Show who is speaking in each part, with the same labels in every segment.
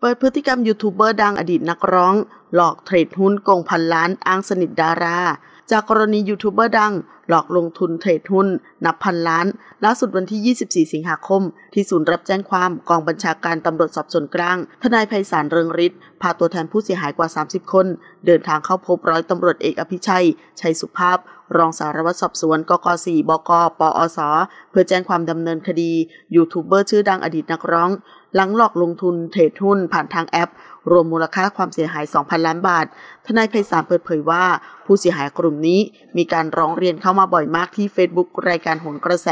Speaker 1: เปิดพฤติกรรมยูทูบเบอร์ดังอดีตนักร้อง หลอกเทรดหุ้นโกงพันล้าน อ้างสนิทดารา จากกรณียูทูบเบอร์ดังหลอกลงทุนเทรดหุ้น นับพันล้านล่าสุดวันที่ 24 สิงหาคม ที่ศูนย์รับแจ้งความกองบัญชาการตำรวจสอบสวนกลาง ทนายไพศาลเริงฤทธิ์พาตัวแทนผู้เสียหายกว่า 30 คน เดินทางเข้าพบร้อยตำรวจเอกอภิชัยชัยสุภาพ รองสารวัตรสอบสวนกก4บกปอสเพื่อแจ้งความดำเนินคดียูทูบเบอร์ชื่อดังอดีตนักร้องหลังหลอกลงทุนเทรดหุ้นผ่านทางแอป รวมมูลค่าความเสียหาย 2,000 ล้านบาท ทนายไพศาลเปิดเผยว่า ผู้เสียหายกลุ่มนี้ มีการร้องเรียนเข้ามาบ่อยมากที่ Facebook รายการหนกระแส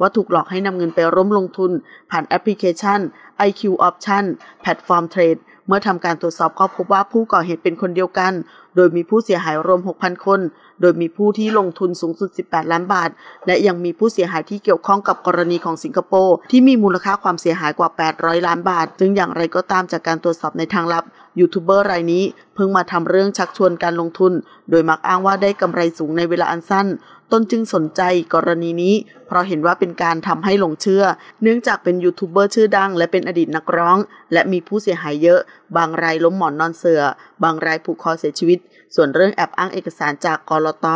Speaker 1: ว่าถูกหลอกให้นำเงินไปร่วมลงทุน ผ่านแอปพลิเคชัน IQ Option แพลตฟอร์มเทรด เมื่อทำการตรวจสอบก็พบว่าผู้ก่อเหตุเป็นคนเดียวกันโดยมีผู้เสียหายรวม 6,000 คน โดยมีผู้ที่ลงทุนสูงสุด 18 ล้านบาท และยังมีผู้เสียหายที่เกี่ยวข้องกับกรณีของสิงคโปร์ที่มีมูลค่าความเสียหายกว่า 800 ล้านบาทซึ่งอย่างไรก็ตามจากการตรวจสอบในทางลับ ยูทูบเบอร์รายนี้เพิ่งมาทำเรื่องชักชวนการลงทุน โดยมักอ้างว่าได้กำไรสูงในเวลาอันสั้น ตนจึงสนใจกรณีนี้เพราะเห็นว่าเป็นการทำให้หลงเชื่อ เนื่องจากเป็นยูทูบเบอร์ชื่อดัง และเป็นอดีตนักร้อง และมีผู้เสียหายเยอะ บางรายล้มหมอนนอนเสือ่อบางรายผูกคอเสียชีวิตส่วนเรื่องแอบอ้างเอกสารจากกรต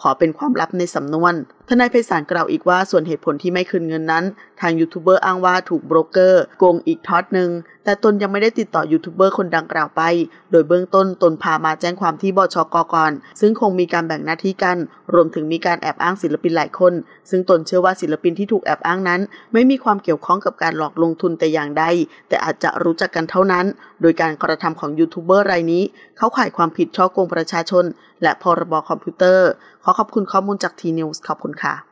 Speaker 1: ขอเป็นความลับในสำนวนทนายไพศาลกล่าวอีกว่าส่วนเหตุผลที่ไม่คืนเงินนั้น ทางยูทูบเบอร์อ้างว่าถูกโบรกเกอร์โกงอีกทอดหนึ่งแต่ตนยังไม่ได้ติดต่อยูทูบเบอร์คนดังกล่าวไป โดยเบื้องต้นตนพามาแจ้งความที่บชกก่อน ซึ่งคงมีการแบ่งหน้าที่กัน รวมถึงมีการแอบอ้างศิลปินหลายคน ซึ่งตนเชื่อว่าศิลปินที่ถูกแอบอ้างนั้น ไม่มีความเกี่ยวข้องกับการหลอกลงทุนแต่อย่างใดแต่อาจจะรู้จักกันเท่านั้นโดยการกระทำของยูทูบเบอร์รายนี้เขาข่ายความผิดช่อโกงประชาชนและพรบคอมพิวเตอร์ขอขอบคุณข้อมูลจากทีนิวส์ขอบคุณค่ะ